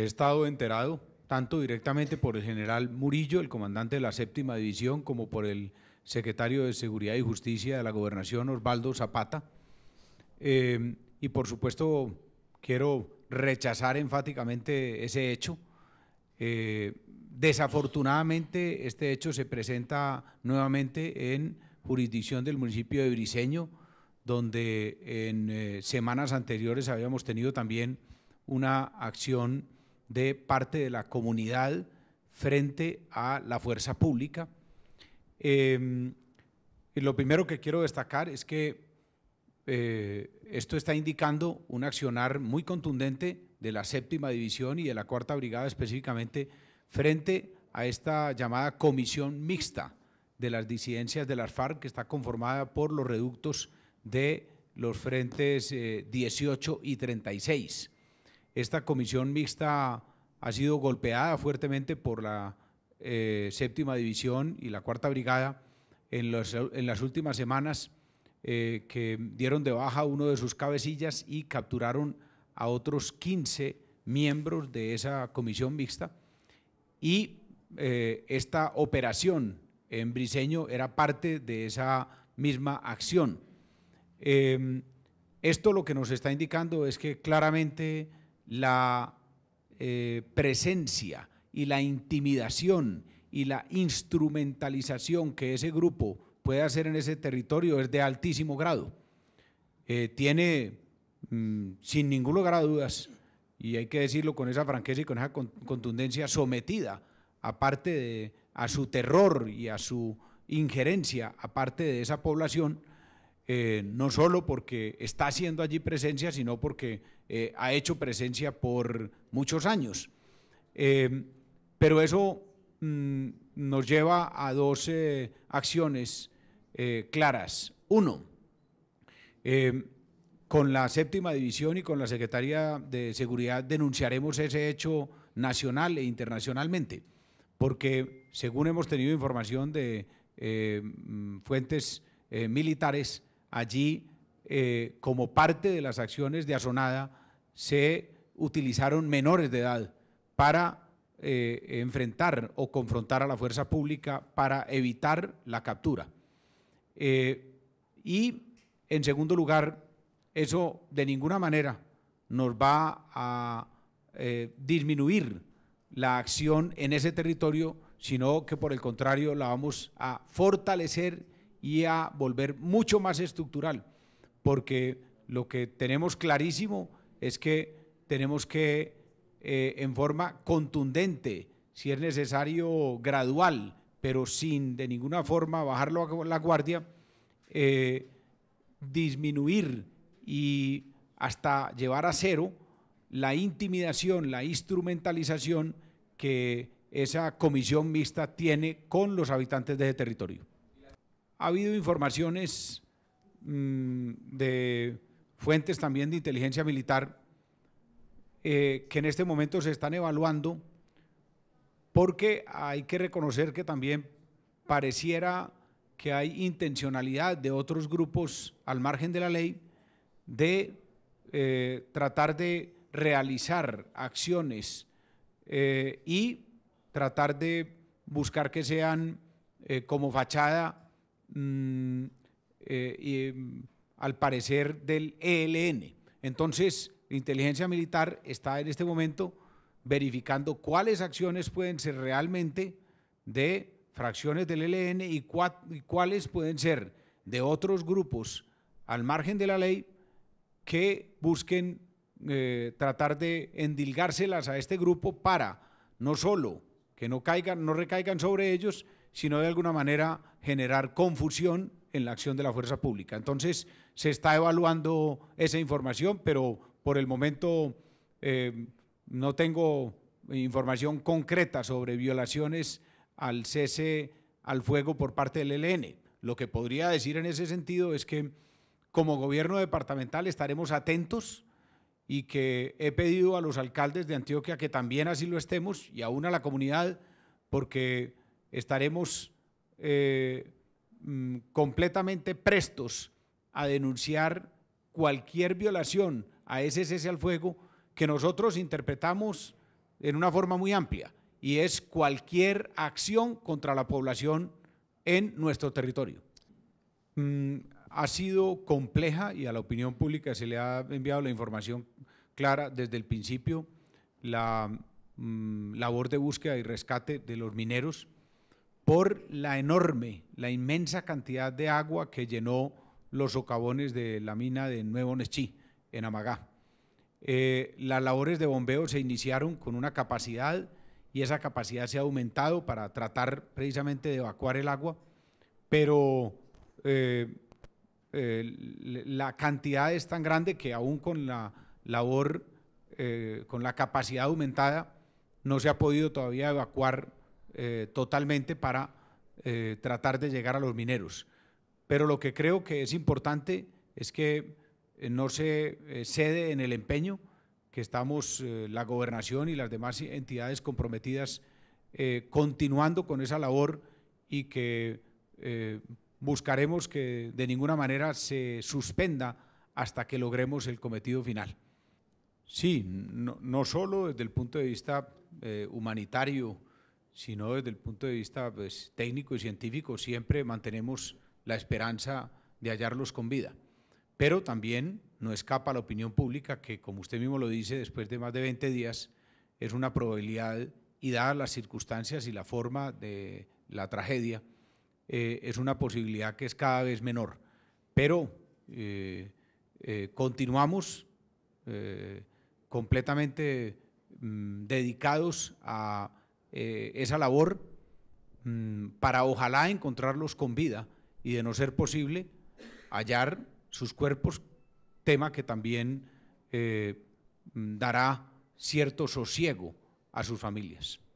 He estado enterado tanto directamente por el general Murillo, el comandante de la séptima división, como por el secretario de Seguridad y Justicia de la Gobernación, Osvaldo Zapata. Eh, y por supuesto, quiero rechazar enfáticamente ese hecho. Eh, desafortunadamente, este hecho se presenta nuevamente en jurisdicción del municipio de Briseño, donde en eh, semanas anteriores habíamos tenido también una acción de parte de la comunidad frente a la fuerza pública. y em, lo primero que quiero destacar es que eh, esto está indicando un accionar muy contundente de la séptima división y de la cuarta brigada específicamente frente a esta llamada comisión mixta de las disidencias de las FARC que está conformada por los reductos de los frentes 18 eh, y 36. Esta comisión mixta ha sido golpeada fuertemente por la eh, séptima división y la cuarta brigada en, las últimas semanas eh, que dieron de baja uno de sus cabecillas y capturaron a otros 15 miembros de esa comisión mixta. Y eh, esta operación en Briseño era parte de esa misma acción. esto lo que nos está indicando es que claramente la eh, presencia y la intimidación y la instrumentalización que ese grupo puede hacer en ese territorio es de altísimo grado. Eh, tiene, mm, sin ningún lugar a dudas, y hay que decirlo con esa franqueza y con esa contundencia, sometida, aparte de a su terror y a su injerencia, aparte de esa población, eh, no solo porque está haciendo allí presencia, sino porque eh, ha hecho presencia por muchos años. Eh, pero eso mm, nos lleva a dos acciones claras. Uno, con la séptima división y con la Secretaría de Seguridad denunciaremos ese hecho nacional e internacionalmente, porque según hemos tenido información de mm, fuentes militares, Allí, eh, como parte de las acciones de Asonada, se utilizaron menores de edad para eh, enfrentar o confrontar a la fuerza pública para evitar la captura. Eh, y, en segundo lugar, eso de ninguna manera nos va a disminuir la acción en ese territorio, sino que por el contrario la vamos a fortalecer y a volver mucho más estructural, porque lo que tenemos clarísimo es que tenemos que, eh, en forma contundente, si es necesario, gradual, pero sin de ninguna forma bajarlo a la guardia, eh, disminuir y hasta llevar a cero la intimidación, la instrumentalización que esa comisión mixta tiene con los habitantes de ese territorio. Ha habido informaciones mm, de fuentes también de inteligencia militar eh, que en este momento se están evaluando porque hay que reconocer que también pareciera que hay intencionalidad de otros grupos al margen de la ley de eh, tratar de realizar acciones eh, y tratar de buscar que sean como fachada Mm, eh, mm, al parecer del ELN. Entonces, la inteligencia militar está en este momento verificando cuáles acciones pueden ser realmente de fracciones del ELN y, cuáles pueden ser de otros grupos al margen de la ley que busquen eh, tratar de endilgárselas a este grupo para no solo que no caigan, no recaigan sobre ellos, sino de alguna manera generar confusión en la acción de la fuerza pública. Entonces, se está evaluando esa información, pero por el momento eh, no tengo información concreta sobre violaciones al cese al fuego por parte del ELN. Lo que podría decir en ese sentido es que como gobierno departamental estaremos atentos y que he pedido a los alcaldes de Antioquia que también así lo estemos y aún a la comunidad porque estaremos eh, mm, completamente prestos a denunciar cualquier violación a ese cese al fuego que nosotros interpretamos en una forma muy amplia y es cualquier acción contra la población en nuestro territorio. Mm, ha sido compleja y a la opinión pública se le ha enviado la información clara desde el principio, la mm, labor de búsqueda y rescate de los mineros por la enorme, la inmensa cantidad de agua que llenó los socavones de la mina de Nuevo Nechí, en Amagá. Eh, las labores de bombeo se iniciaron con una capacidad y esa capacidad se ha aumentado para tratar precisamente de evacuar el agua, pero eh, eh, la cantidad es tan grande que aún con la labor, con la capacidad aumentada, no se ha podido todavía evacuar eh, totalmente para eh, tratar de llegar a los mineros. Pero lo que creo que es importante es que eh, no se cede en el empeño que estamos la gobernación y las demás entidades comprometidas continuando con esa labor y que buscaremos que de ninguna manera se suspenda hasta que logremos el cometido final. Sí, no, solo desde el punto de vista humanitario, sino desde el punto de vista pues, técnico y científico, siempre mantenemos la esperanza de hallarlos con vida. Pero también no escapa a la opinión pública que, como usted mismo lo dice, después de más de 20 días es una probabilidad y dadas las circunstancias y la forma de la tragedia, eh, es una posibilidad que es cada vez menor. Pero eh, eh, continuamos completamente mm, dedicados a eh, esa labor mm, para ojalá encontrarlos con vida y de no ser posible hallar sus cuerpos, tema que también eh, dará cierto sosiego a sus familias.